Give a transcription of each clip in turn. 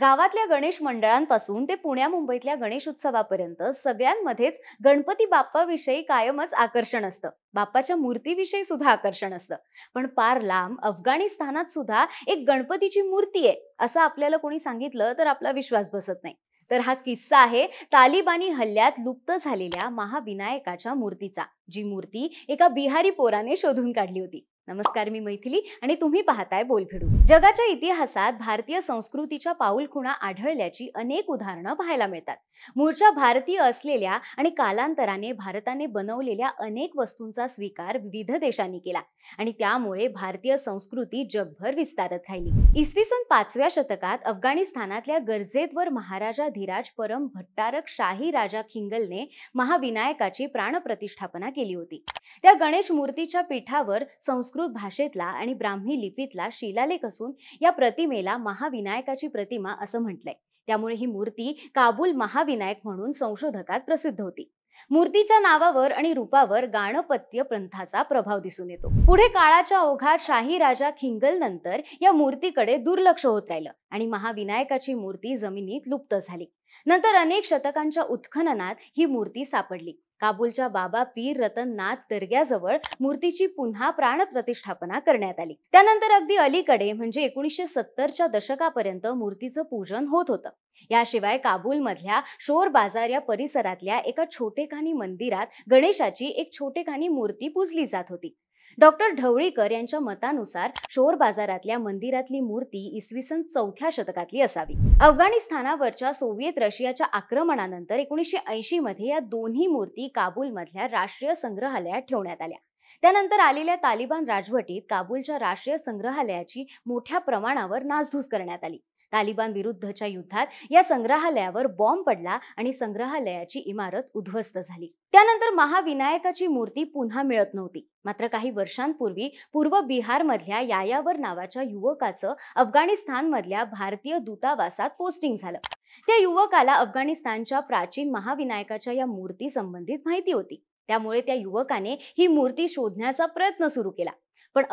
गावातल्या गणेश मंडळांपासून ते पुण्या मुंबईतल्या गणेश उत्सवापर्यंत सगळ्यांमध्येच गणपती बाप्पाविषयी कायमच आकर्षण असतं बाप्पाच्या मूर्तीविषयी सुद्धा आकर्षण असतं पण पार लांब अफगाणिस्तानात सुद्धा एक गणपतीची मूर्ती आहे असं आपल्याला कोणी सांगितलं तर आपला विश्वास बसत नाही तर हा किस्सा आहे तालिबानी हल्ल्यात लुप्त झालेल्या महाविनायकाच्या मूर्तीचा जी मूर्ती एका बिहारी पोराने शोधून काढली होती नमस्कार मी मैथिली आणि तुम्ही पाहताय बोलभिडू जगाच्या इतिहासात भारतीय संस्कृतीच्या पाऊलखुणा आढळल्याची अनेक उदाहरणं पाहायला मिळतात मूळच्या भारतीय असलेल्या आणि कालांतराने भारताने बनवलेल्या अनेक वस्तूंचा स्वीकार विविध देशांनी केला आणि त्यामुळे भारतीय संस्कृती जगभर विस्तारत राहिली इसवी सन पाचव्या शतकात अफगाणिस्तानातल्या गरजेतवर महाराजा धीराज परम भट्टारक शाही राजा खिंगलने महाविनायकाची प्राणप्रतिष्ठापना केली होती त्या गणेश मूर्तीच्या पीठावर संस्कृत संस्कृत भाषेतला आणि ब्राह्मी लिपीतला शिलालेख असून या प्रतिमेला महाविनायकाची प्रतिमा असं म्हटलंय त्यामुळे ही मूर्ती काबूल महाविनायक म्हणून संशोधकात प्रसिद्ध होती मूर्तीच्या नावावर आणि रूपावर गाणपत्य पंथाचा प्रभाव दिसून येतो पुढे काळाच्या ओघात शाही राजा खिंगल नंतर या मूर्तीकडे दुर्लक्ष होत राहिलं आणि महाविनायकाची मूर्ती जमिनीत लुप्त झाली नंतर अनेक शतकांच्या उत्खननात ही मूर्ती सापडली काबूलच्या बाबा पीर रतन नाथ दर्ग्याजवळ मूर्तीची पुन्हा प्राणप्रतिष्ठापना करण्यात आली त्यानंतर अगदी अलीकडे म्हणजे एकोणीसशे सत्तरच्या दशकापर्यंत मूर्तीचं पूजन होत होतं याशिवाय काबूलमधल्या शोर बाजार या परिसरातल्या एका छोटेखानी मंदिरात गणेशाची एक छोटेखानी मूर्ती पूजली जात होती डॉक्टर ढवळीकर यांच्या मतानुसार शोर बाजारातल्या मंदिरातली मूर्ती इसवी सन चौथ्या शतकातली असावी अफगाणिस्तानावरच्या सोव्हिएत रशियाच्या आक्रमणानंतर एकोणीसशे ऐंशी मध्ये या दोन्ही मूर्ती काबूलमधल्या राष्ट्रीय संग्रहालयात ठेवण्यात आल्या त्यानंतर आलेल्या तालिबान राजवटीत काबूलच्या राष्ट्रीय संग्रहालयाची मोठ्या प्रमाणावर नासधूस करण्यात आली तालिबान विरुद्धच्या युद्धात या संग्रहालयावर बॉम्ब पडला आणि संग्रहालयाची इमारत उद्ध्वस्त झाली त्यानंतर महाविनायकाची मूर्ती पुन्हा मिळत नव्हती मात्र काही वर्षांपूर्वी पूर्व बिहारमधल्या यायावर नावाच्या युवकाचं अफगाणिस्तान मधल्या भारतीय दूतावासात पोस्टिंग झालं त्या युवकाला अफगाणिस्तानच्या प्राचीन महाविनायकाच्या या मूर्ती संबंधित माहिती होती त्यामुळे त्या युवकाने ही मूर्ती शोधण्याचा प्रयत्न सुरू केला पण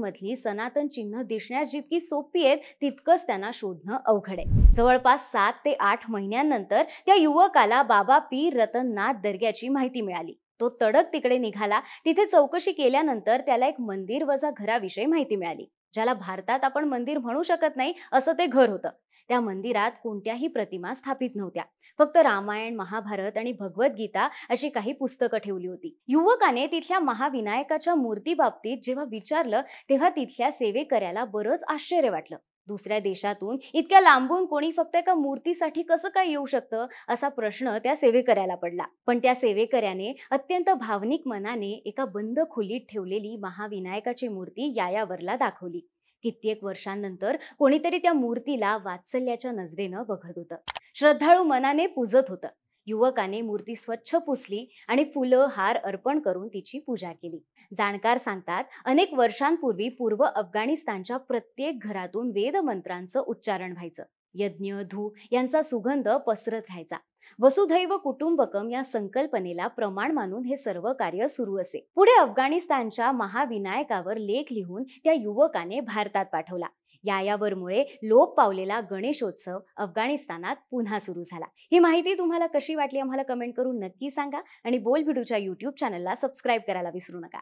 मधली सनातन चिन्ह दिसण्यास जितकी सोपी आहेत तितकंच त्यांना शोधणं अवघड आहे जवळपास सात ते आठ महिन्यांनंतर त्या युवकाला बाबा पी रतननाथ दर्ग्याची माहिती मिळाली तो तडक तिकडे निघाला तिथे चौकशी केल्यानंतर त्याला एक मंदिर वजा घराविषयी माहिती मिळाली ज्याला भारतात आपण मंदिर म्हणू शकत नाही असं ते घर होतं त्या मंदिरात कोणत्याही प्रतिमा स्थापित नव्हत्या फक्त रामायण महाभारत आणि भगवद्गीता अशी काही पुस्तकं ठेवली होती युवकाने तिथल्या महाविनायकाच्या मूर्ती बाबतीत जेव्हा विचारलं तेव्हा तिथल्या सेवेकऱ्याला बरंच आश्चर्य वाटलं दुसऱ्या देशातून इतक्या लांबून कोणी फक्त एका मूर्तीसाठी कसं काय येऊ शकतं असा प्रश्न त्या सेवेकऱ्याला पडला पण त्या सेवेकऱ्याने अत्यंत भावनिक मनाने एका बंद खोलीत ठेवलेली महाविनायकाची मूर्ती यायावरला दाखवली कित्येक वर्षांनंतर कोणीतरी त्या मूर्तीला वात्सल्याच्या नजरेनं बघत होतं श्रद्धाळू मनाने पूजत होतं युवकाने मूर्ती स्वच्छ पुसली आणि फुलं हार अर्पण करून तिची पूजा केली जाणकार सांगतात अनेक वर्षांपूर्वी पूर्व अफगाणिस्तानच्या प्रत्येक घरातून वेदमंत्रांचं उच्चारण व्हायचं यज्ञ धू यांचा सुगंध पसरत राहायचा वसुधैव कुटुंबकम या संकल्पनेला प्रमाण मानून हे सर्व कार्य सुरू असे पुढे अफगाणिस्तानच्या महाविनायकावर लेख लिहून त्या युवकाने भारतात पाठवला यायावरमुळे लोप पावलेला गणेशोत्सव अफगाणिस्तानात पुन्हा सुरू झाला ही माहिती तुम्हाला कशी वाटली आम्हाला कमेंट करून नक्की सांगा आणि बोल भिडूच्या यूट्यूब चॅनलला सबस्क्राईब करायला विसरू नका